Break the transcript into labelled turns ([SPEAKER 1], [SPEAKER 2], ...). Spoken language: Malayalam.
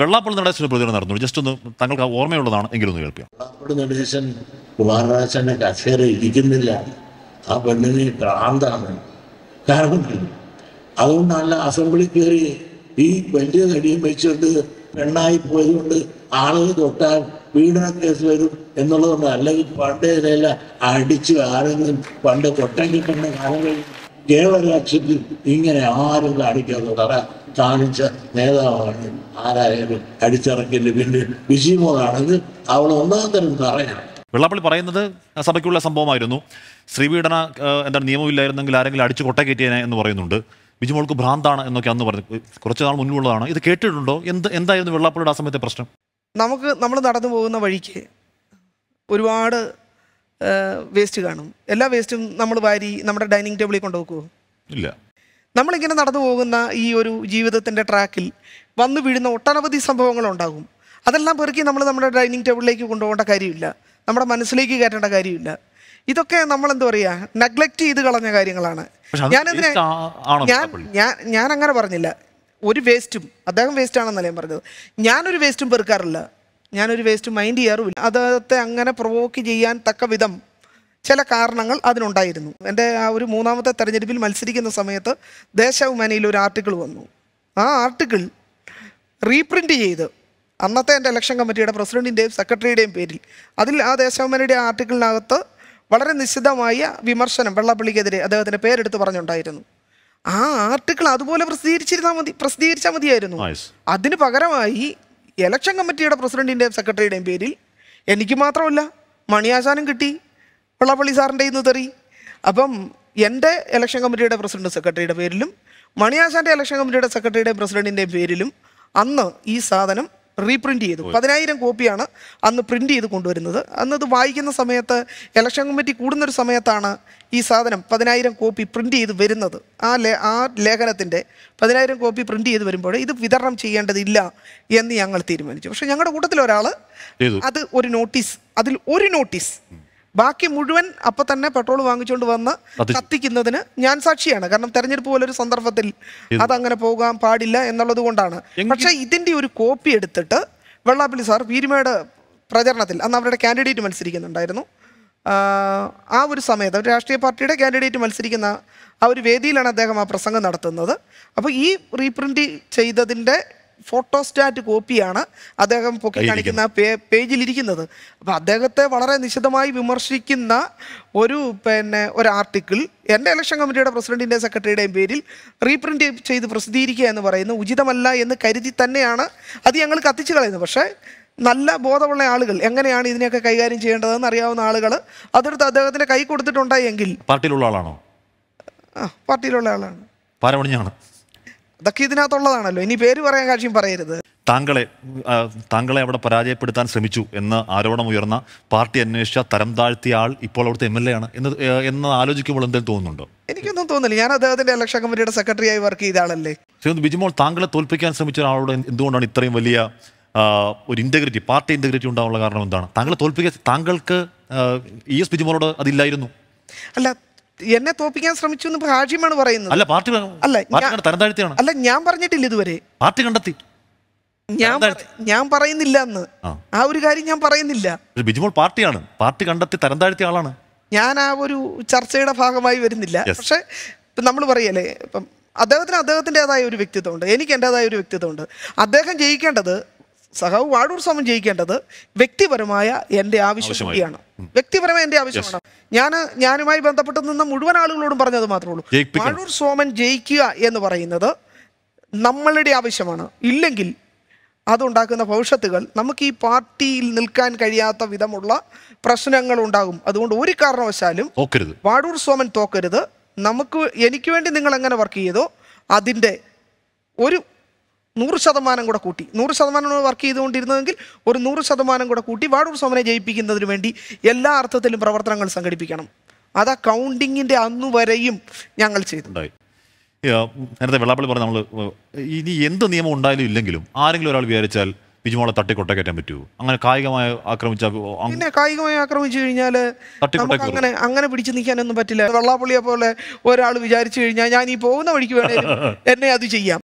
[SPEAKER 1] വെള്ളാപ്പള്ളി നടേശ്വര പ്രതികരണം നടന്നു ജസ്റ്റ് ഒന്ന് തങ്ങൾക്ക് ഓർമ്മയുള്ളതാണ് എങ്കിലും ഒന്ന് കേൾപ്പിക്കാം വെള്ളാപ്പള്ളി നടേശൻ കുമാരനാശന്റെ കസേര ഇരിക്കുന്നില്ല ആ പെണ്ണിന് ഭ്രാന്താണ് കാരണം അതുകൊണ്ടല്ല അസംബ്ലി കയറി ഈ വലിയ കടിയും വെച്ചുകൊണ്ട് പെണ്ണായി പോയതുകൊണ്ട് ആളുകൾ തൊട്ടാൽ പീഡന കേസ് വരും എന്നുള്ളതുകൊണ്ട് അല്ലെങ്കിൽ പണ്ടേ ഇതിലെല്ലാം അടിച്ചു ആരെങ്കിലും പണ്ട് കൊട്ടം കിട്ടുന്ന കാലം കഴിഞ്ഞു കേവലക്ഷത്തിൽ ഇങ്ങനെ ആരും കാണിക്കാതെ തറ കാണിച്ച നേതാവാണ് ആരായാലും അടിച്ചിറക്കിന്റെ പിന്നിൽ വിജയമോളാണെങ്കിൽ അവൾ ഒന്നാം തരം തറയാണ് വെള്ളാപ്പള്ളി പറയുന്നത് സഭയ്ക്കുള്ള സംഭവമായിരുന്നു ശ്രീപീഡന എന്താണ് നിയമമില്ലായിരുന്നെങ്കിൽ ആരെങ്കിലും അടിച്ചു കൊട്ടക്കയറ്റിയനെ എന്ന് പറയുന്നുണ്ട് ബിജുമോൾക്ക് ഭ്രാന്താണ് എന്നൊക്കെ അന്ന് പറഞ്ഞു കുറച്ച് നാൾ മുന്നിലുള്ളതാണ് ഇത് കേട്ടിട്ടുണ്ടോ എന്ത് എന്തായിരുന്നു വെള്ളാപ്പള്ളിയുടെ ആ സമയത്തെ പ്രശ്നം
[SPEAKER 2] നമുക്ക് നമ്മൾ നടന്നു പോകുന്ന വഴിക്ക് ഒരുപാട് വേസ്റ്റ് കാണും എല്ലാ വേസ്റ്റും നമ്മൾ വാരി നമ്മുടെ ഡൈനിങ് ടേബിളിൽ കൊണ്ടുവെക്കുമോ ഇല്ല നമ്മളിങ്ങനെ നടന്നു പോകുന്ന ഈ ഒരു ജീവിതത്തിൻ്റെ ട്രാക്കിൽ വന്നു വീഴുന്ന ഒട്ടനവധി സംഭവങ്ങളുണ്ടാകും അതെല്ലാം പെറുക്കി നമ്മൾ നമ്മുടെ ഡൈനിങ് ടേബിളിലേക്ക് കൊണ്ടുപോകേണ്ട കാര്യമില്ല നമ്മുടെ മനസ്സിലേക്ക് കയറ്റേണ്ട കാര്യമില്ല ഇതൊക്കെ നമ്മൾ എന്താ പറയുക നെഗ്ലക്റ്റ് ചെയ്ത് കളഞ്ഞ കാര്യങ്ങളാണ് ഞാനതിനെ ഞാൻ ഞാൻ ഞാൻ അങ്ങനെ പറഞ്ഞില്ല ഒരു വേസ്റ്റും അദ്ദേഹം വേസ്റ്റ് ആണെന്നല്ല ഞാൻ പറഞ്ഞത് ഞാനൊരു വേസ്റ്റും പെറുക്കാറില്ല ഞാനൊരു വേസ്റ്റ് മൈൻഡ് ചെയ്യാറുമില്ല അദ്ദേഹത്തെ അങ്ങനെ പ്രൊവോക്ക് ചെയ്യാൻ തക്ക വിധം ചില കാരണങ്ങൾ അതിനുണ്ടായിരുന്നു എൻ്റെ ആ ഒരു മൂന്നാമത്തെ തെരഞ്ഞെടുപ്പിൽ മത്സരിക്കുന്ന സമയത്ത് ദേശാഭിമാനിയിൽ ഒരു ആർട്ടിക്കിൾ വന്നു ആ ആർട്ടിക്കിൾ റീപ്രിൻ്റ് ചെയ്ത് അന്നത്തെ എൻ്റെ ഇലക്ഷൻ കമ്മിറ്റിയുടെ പ്രസിഡൻറ്റിൻ്റെയും സെക്രട്ടറിയുടെയും പേരിൽ അതിൽ ആ ദേശാഭിമാനിയുടെ ആർട്ടിക്കിളിനകത്ത് വളരെ നിശ്ചിതമായ വിമർശനം വെള്ളപ്പള്ളിക്കെതിരെ അദ്ദേഹത്തിൻ്റെ പേരെടുത്ത് പറഞ്ഞുണ്ടായിരുന്നു ആ ആർട്ടിക്കിൾ അതുപോലെ പ്രസിദ്ധീകരിച്ചിരുന്നാൽ മതി പ്രസിദ്ധീകരിച്ചാൽ മതിയായിരുന്നു അതിന് പകരമായി ഇലക്ഷൻ കമ്മിറ്റിയുടെ പ്രസിഡന്റിൻ്റെയും സെക്രട്ടറിയുടെയും പേരിൽ എനിക്ക് മാത്രമല്ല മണിയാശാനും കിട്ടി വെള്ളപ്പള്ളി സാറിൻ്റെ ഇന്ന് തെറി അപ്പം എൻ്റെ ഇലക്ഷൻ കമ്മിറ്റിയുടെ പ്രസിഡന്റ് സെക്രട്ടറിയുടെ പേരിലും മണിയാശാൻ്റെ ഇലക്ഷൻ കമ്മിറ്റിയുടെ സെക്രട്ടറിയുടെയും പ്രസിഡന്റിൻ്റെയും പേരിലും അന്ന് ഈ സാധനം റീപ്രിന്റ് ചെയ്തു പതിനായിരം കോപ്പിയാണ് അന്ന് പ്രിന്റ് ചെയ്ത് കൊണ്ടുവരുന്നത് അന്ന് അത് വായിക്കുന്ന സമയത്ത് ഇലക്ഷൻ കമ്മിറ്റി കൂടുന്നൊരു സമയത്താണ് ഈ സാധനം പതിനായിരം കോപ്പി പ്രിന്റ് ചെയ്ത് വരുന്നത് ആ ലേ ആ ലേഖനത്തിൻ്റെ പതിനായിരം കോപ്പി പ്രിന്റ് ചെയ്ത് വരുമ്പോൾ ഇത് വിതരണം ചെയ്യേണ്ടതില്ല എന്ന് ഞങ്ങൾ തീരുമാനിച്ചു പക്ഷേ ഞങ്ങളുടെ കൂട്ടത്തിൽ ഒരാൾ അത് ഒരു നോട്ടീസ് അതിൽ ഒരു നോട്ടീസ് ബാക്കി മുഴുവൻ അപ്പൊ തന്നെ പെട്രോൾ വാങ്ങിച്ചുകൊണ്ട് വന്ന് കത്തിക്കുന്നതിന് ഞാൻ സാക്ഷിയാണ് കാരണം തെരഞ്ഞെടുപ്പ് പോലൊരു സന്ദർഭത്തിൽ അങ്ങനെ പോകാൻ പാടില്ല എന്നുള്ളത് കൊണ്ടാണ് പക്ഷെ ഇതിന്റെ ഒരു കോപ്പി എടുത്തിട്ട് വെള്ളാപ്പള്ളി സാർ പീരുമേട് പ്രചരണത്തിൽ അന്ന് അവരുടെ കാൻഡിഡേറ്റ് മത്സരിക്കുന്നുണ്ടായിരുന്നു ആ ഒരു സമയത്ത് ഒരു രാഷ്ട്രീയ പാർട്ടിയുടെ കാൻഡിഡേറ്റ് മത്സരിക്കുന്ന ആ ഒരു വേദിയിലാണ് അദ്ദേഹം ആ പ്രസംഗം നടത്തുന്നത് അപ്പോൾ ഈ റീപ്രിന്റ് ചെയ്തതിൻ്റെ ഫോട്ടോസ്റ്റാറ്റ് കോപ്പിയാണ് അദ്ദേഹം പൊക്കി കാണിക്കുന്ന പേജിൽ ഇരിക്കുന്നത് അപ്പോൾ അദ്ദേഹത്തെ വളരെ നിശിതമായി വിമർശിക്കുന്ന ഒരു പിന്നെ ഒരു ആർട്ടിക്കിൾ എൻ്റെ ഇലക്ഷൻ കമ്മിറ്റിയുടെ പ്രസിഡന്റിൻ്റെ സെക്രട്ടറിയുടെയും പേരിൽ റീപ്രിൻ്റ് ചെയ്ത് പ്രസിദ്ധീകരിക്കുക എന്ന് പറയുന്നത് ഉചിതമല്ല എന്ന് കരുതി തന്നെയാണ് അത് ഞങ്ങൾ കത്തിച്ചു കളയുന്നത് പക്ഷേ നല്ല ബോധമുള്ള ആളുകൾ എങ്ങനെയാണ് ഇതിനെയൊക്കെ കൈകാര്യം ചെയ്യേണ്ടതെന്ന് അറിയാവുന്ന ആളുകൾ അതെടുത്ത് അദ്ദേഹത്തിൻ്റെ കൈ കൊടുത്തിട്ടുണ്ടായെങ്കിൽ
[SPEAKER 1] പാർട്ടിയിലുള്ള ആളാണോ
[SPEAKER 2] ആ പാർട്ടിയിലുള്ള ആളാണ് പാരമണിഞ്ഞാണ് അതൊക്കെ ഇതിനകത്തുള്ളതാണല്ലോ ഇനി പേര് പറയാൻ കാഴ്ചയും പറയരുത്
[SPEAKER 1] താങ്കളെ താങ്കളെ അവിടെ പരാജയപ്പെടുത്താൻ ശ്രമിച്ചു എന്ന ആരോപണം ഉയർന്ന പാർട്ടി അന്വേഷിച്ച തരം താഴ്ത്തിയ ആൾ ഇപ്പോൾ അവിടുത്തെ എം എൽ എ ആണ് എന്ന് എന്ന് ആലോചിക്കുമ്പോൾ എന്തെങ്കിലും തോന്നുന്നുണ്ടോ
[SPEAKER 2] എനിക്കൊന്നും തോന്നില്ല ഞാൻ അദ്ദേഹത്തിന്റെ ഇലക്ഷൻ കമ്മിറ്റിയുടെ സെക്രട്ടറിയായി വർക്ക് ചെയ്ത ആളല്ലേ
[SPEAKER 1] ബിജുമോൾ താങ്കളെ തോൽപ്പിക്കാൻ ശ്രമിച്ച ഒരാളോട് എന്തുകൊണ്ടാണ് ഇത്രയും വലിയ ഒരു ഇന്റഗ്രിറ്റി പാർട്ടി ഇന്റഗ്രിറ്റി ഉണ്ടാവാനുള്ള കാരണം എന്താണ് താങ്കളെ തോൽപ്പിക്കാൻ താങ്കൾക്ക് ഇ എസ് e ബിജുമോളോട് അതില്ലായിരുന്നു
[SPEAKER 2] അല്ല എന്നെ തോപ്പിക്കാൻ ശ്രമിച്ചു എന്ന് ഹാജിമാണ് പറയുന്നത് അല്ല പാർട്ടി അല്ല അല്ല ഞാൻ പറഞ്ഞിട്ടില്ല ഇതുവരെ പാർട്ടി കണ്ടെത്തി ഞാൻ ഞാൻ പറയുന്നില്ല എന്ന് ആ ഒരു കാര്യം ഞാൻ പറയുന്നില്ല
[SPEAKER 1] ബിജുമോൾ പാർട്ടിയാണ് പാർട്ടി കണ്ടെത്തി താഴ്ത്തിയ ആളാണ്
[SPEAKER 2] ഞാൻ ആ ഒരു ചർച്ചയുടെ ഭാഗമായി വരുന്നില്ല പക്ഷെ നമ്മൾ പറയല്ലേ ഇപ്പം അദ്ദേഹത്തിന് അദ്ദേഹത്തിൻ്റെതായ ഒരു വ്യക്തിത്വമുണ്ട് എനിക്ക് എൻ്റെതായ ഒരു വ്യക്തിത്വമുണ്ട് അദ്ദേഹം ജയിക്കേണ്ടത് സഹാവ് വാടൂർ സ്വാമി ജയിക്കേണ്ടത് വ്യക്തിപരമായ എൻ്റെ ആവശ്യം കൂടിയാണ് വ്യക്തിപരമായ എൻ്റെ ആവശ്യമാണ് ഞാൻ ഞാനുമായി ബന്ധപ്പെട്ട് നിന്ന മുഴുവൻ ആളുകളോടും പറഞ്ഞത് മാത്രമേ ഉള്ളൂ വാടൂർ സോമൻ ജയിക്കുക എന്ന് പറയുന്നത് നമ്മളുടെ ആവശ്യമാണ് ഇല്ലെങ്കിൽ അതുണ്ടാക്കുന്ന ഭവിഷ്യത്തുകൾ നമുക്ക് ഈ പാർട്ടിയിൽ നിൽക്കാൻ കഴിയാത്ത വിധമുള്ള പ്രശ്നങ്ങൾ ഉണ്ടാകും അതുകൊണ്ട് ഒരു കാരണവശാലും വാടൂർ സോമൻ തോക്കരുത് നമുക്ക് എനിക്ക് വേണ്ടി നിങ്ങൾ എങ്ങനെ വർക്ക് ചെയ്തോ അതിൻ്റെ ഒരു നൂറ് ശതമാനം കൂടെ കൂട്ടി നൂറ് ശതമാനം വർക്ക് ചെയ്തുകൊണ്ടിരുന്നതെങ്കിൽ ഒരു നൂറ് ശതമാനം കൂടെ കൂട്ടി വാടൂർ സമനെ ജയിപ്പിക്കുന്നതിന് വേണ്ടി എല്ലാ അർത്ഥത്തിലും പ്രവർത്തനങ്ങൾ സംഘടിപ്പിക്കണം അത് ആ കൗണ്ടിങ്ങിൻ്റെ വരെയും ഞങ്ങൾ ചെയ്തിട്ടുണ്ടായി
[SPEAKER 1] നേരത്തെ വെള്ളാപ്പള്ളി പറഞ്ഞ നമ്മൾ ഇനി എന്ത് നിയമം ഉണ്ടായാലും ഇല്ലെങ്കിലും ആരെങ്കിലും ഒരാൾ വിചാരിച്ചാൽ ബിജുമോളെ തട്ടിക്കൊട്ട കയറ്റാൻ പറ്റുമോ അങ്ങനെ കായികമായി ആക്രമിച്ച
[SPEAKER 2] പിന്നെ കായികമായി ആക്രമിച്ചു കഴിഞ്ഞാൽ അങ്ങനെ അങ്ങനെ പിടിച്ചു നിൽക്കാനൊന്നും പറ്റില്ല വെള്ളാപ്പള്ളിയെ പോലെ ഒരാൾ വിചാരിച്ചു കഴിഞ്ഞാൽ ഞാൻ ഈ പോകുന്ന വഴിക്ക് വേണേലും എന്നെ അത് ചെയ്യാം